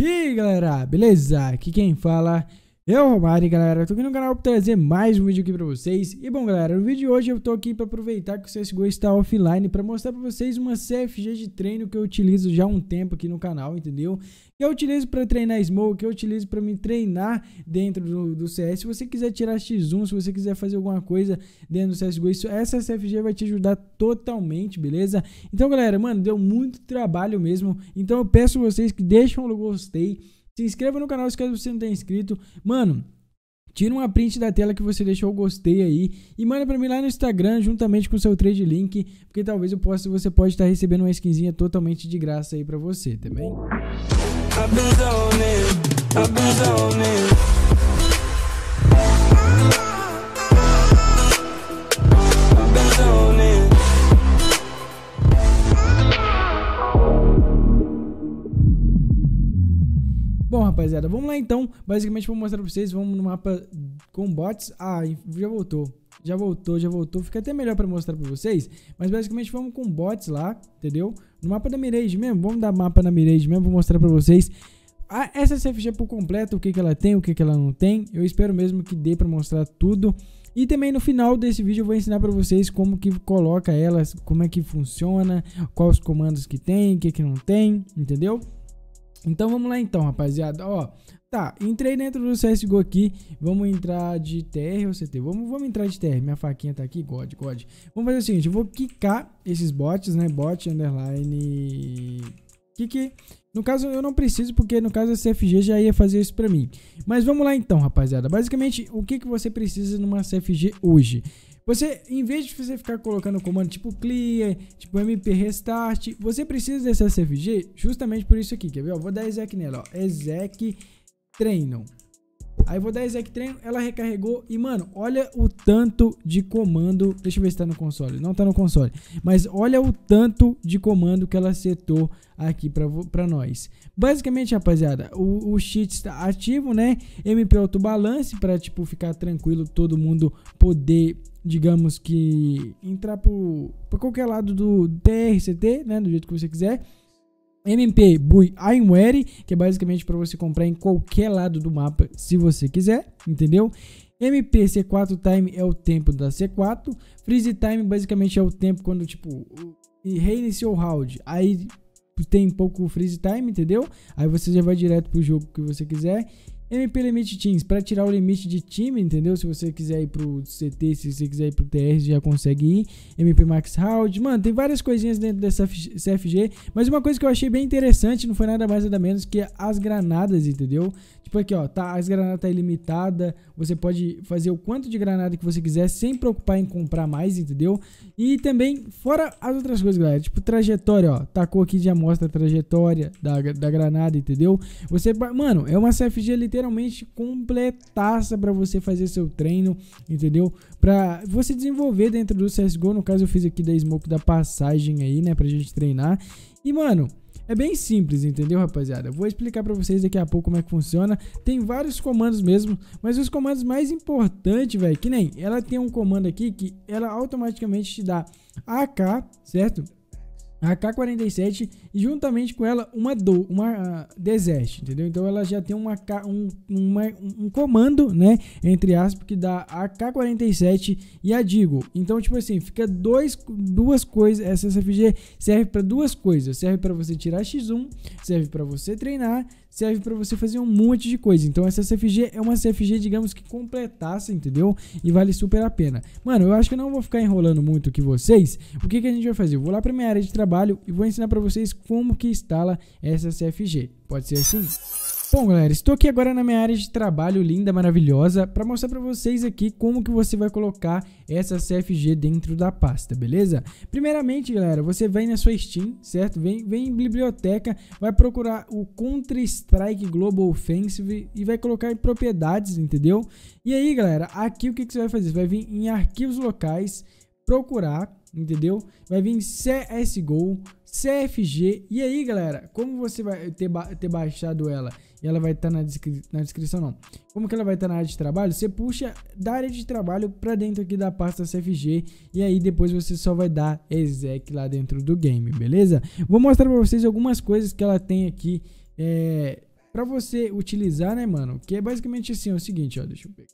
E galera, beleza? Aqui quem fala eu, Romário, galera, tô aqui no canal pra trazer mais um vídeo aqui pra vocês. E bom, galera, no vídeo de hoje eu tô aqui pra aproveitar que o CSGO está offline pra mostrar pra vocês uma CFG de treino que eu utilizo já há um tempo aqui no canal, entendeu? Que eu utilizo pra treinar smoke, que eu utilizo pra me treinar dentro do, do, CS. Se você quiser tirar X1, se você quiser fazer alguma coisa dentro do CSGO, isso, essa CFG vai te ajudar totalmente, beleza? Então, galera, mano, deu muito trabalho mesmo. Então eu peço vocês que deixem o gostei se inscreva no canal se caso você não tenha inscrito. Mano, Tira uma print da tela que você deixou o gostei aí e manda para mim lá no Instagram juntamente com o seu trade link, porque talvez eu possa, você pode estar tá recebendo uma skinzinha totalmente de graça aí para você, tá I've been zoning, I've been zoning. rapaziada. Vamos lá então. Basicamente vou mostrar pra vocês. Vamos no mapa com bots. Ah, já voltou. Já voltou, já voltou. Fica até melhor pra mostrar pra vocês. Mas basicamente vamos com bots lá, entendeu? No mapa da Mirage mesmo. Vamos dar mapa na Mirage mesmo. Vou mostrar pra vocês. Ah, essa CFG por completo, o que, que ela tem, o que, que ela não tem. Eu espero mesmo que dê pra mostrar tudo. E também no final desse vídeo eu vou ensinar para vocês como que coloca elas, como é que funciona, quais comandos que tem, o que, que não tem, entendeu? Então vamos lá então, rapaziada. Ó, tá, entrei dentro do CSGO aqui. Vamos entrar de TR ou CT? Vamos, vamos entrar de TR. Minha faquinha tá aqui, God, God. Vamos fazer o seguinte, eu vou quicar esses bots, né? Bot underline kick. No caso eu não preciso, porque no caso a CFG já ia fazer isso pra mim. Mas vamos lá então, rapaziada. Basicamente, o que, que você precisa numa CFG hoje? Você, em vez de você ficar colocando comando tipo clear, tipo mp restart, você precisa desse SFG justamente por isso aqui, quer ver? Ó, vou dar exec nela, ó, exec treino. Aí vou dar exec treino, ela recarregou e, mano, olha o tanto de comando, deixa eu ver se tá no console, não tá no console, mas olha o tanto de comando que ela setou aqui pra, pra nós. Basicamente, rapaziada, o, o cheat está ativo, né, mp auto balance pra, tipo, ficar tranquilo, todo mundo poder digamos que entrar para qualquer lado do TRCT, né, do jeito que você quiser. MP Bui Aimware, que é basicamente para você comprar em qualquer lado do mapa, se você quiser, entendeu? MP C4 Time é o tempo da C4, Freeze Time basicamente é o tempo quando tipo reiniciou o round, aí tem pouco freeze time, entendeu? Aí você já vai direto pro jogo que você quiser. MP Limite Teams, para tirar o limite de time, entendeu? Se você quiser ir pro CT, se você quiser ir pro TR, você já consegue ir. MP Max Round, mano, tem várias coisinhas dentro dessa CFG. Mas uma coisa que eu achei bem interessante, não foi nada mais nada menos que as granadas, entendeu? Tipo aqui, ó, tá, as granadas tá ilimitada, você pode fazer o quanto de granada que você quiser, sem preocupar em comprar mais, entendeu? E também, fora as outras coisas, galera, tipo trajetória, ó, tacou aqui já mostra a trajetória da, da granada, entendeu? Você, mano, é uma CFG literalmente literalmente completaça para você fazer seu treino, entendeu? Para você desenvolver dentro do CSGO, no caso eu fiz aqui da Smoke da passagem aí, né, pra gente treinar. E, mano, é bem simples, entendeu, rapaziada? vou explicar para vocês daqui a pouco como é que funciona. Tem vários comandos mesmo, mas os comandos mais importantes, velho, que nem ela tem um comando aqui que ela automaticamente te dá AK, certo? a AK-47 e juntamente com ela uma do uma uh, desert, entendeu? Então ela já tem uma, um, uma, um comando, né, entre aspas, que dá AK-47 e a Digo. Então, tipo assim, fica dois, duas coisas, essa SFG serve para duas coisas, serve para você tirar X1, serve para você treinar, serve para você fazer um monte de coisa. Então essa CFG é uma CFG, digamos que completasse, entendeu? E vale super a pena. Mano, eu acho que eu não vou ficar enrolando muito que vocês. O que, que a gente vai fazer? Eu vou lá para minha área de trabalho e vou ensinar para vocês como que instala essa CFG. Pode ser assim? Bom, galera, estou aqui agora na minha área de trabalho linda, maravilhosa, para mostrar para vocês aqui como que você vai colocar essa CFG dentro da pasta, beleza? Primeiramente, galera, você vem na sua Steam, certo? Vem, vem em biblioteca, vai procurar o Counter-Strike Global Offensive e vai colocar em propriedades, entendeu? E aí, galera, aqui o que, que você vai fazer? Você vai vir em arquivos locais, procurar, entendeu? Vai vir CSGO, CFG. E aí, galera, como você vai ter, ba ter baixado ela e ela vai estar tá na, descri na, descrição, não. Como que ela vai estar tá na área de trabalho? Você puxa da área de trabalho para dentro aqui da pasta CFG e aí depois você só vai dar exec lá dentro do game, beleza? Vou mostrar para vocês algumas coisas que ela tem aqui é, eh, para você utilizar, né, mano? Que é basicamente assim, é o seguinte, ó, deixa eu pegar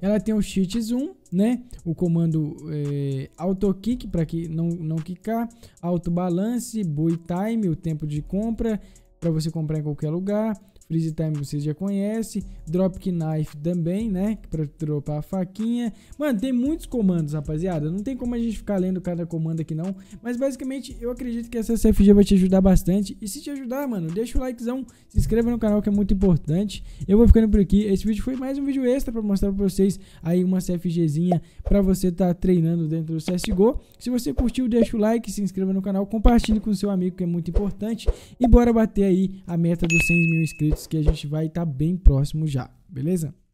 ela tem o Shift Zoom, né? O comando é, Auto Kick para que não, não quicar, Auto Balance, Buy Time, o tempo de compra para você comprar em qualquer lugar, Freeze Time vocês já conhecem, Drop Knife também, né, pra dropar a faquinha. Mano, tem muitos comandos, rapaziada, não tem como a gente ficar lendo cada comando aqui não, mas basicamente eu acredito que essa CFG vai te ajudar bastante. E se te ajudar, mano, deixa o likezão, se inscreva no canal que é muito importante. Eu vou ficando por aqui, esse vídeo foi mais um vídeo extra pra mostrar pra vocês aí uma CFGzinha pra você tá treinando dentro do CSGO. Se você curtiu, deixa o like, se inscreva no canal, compartilhe com seu amigo que é muito importante e bora bater aí a meta dos 100 mil inscritos que a gente vai estar tá bem próximo já, beleza?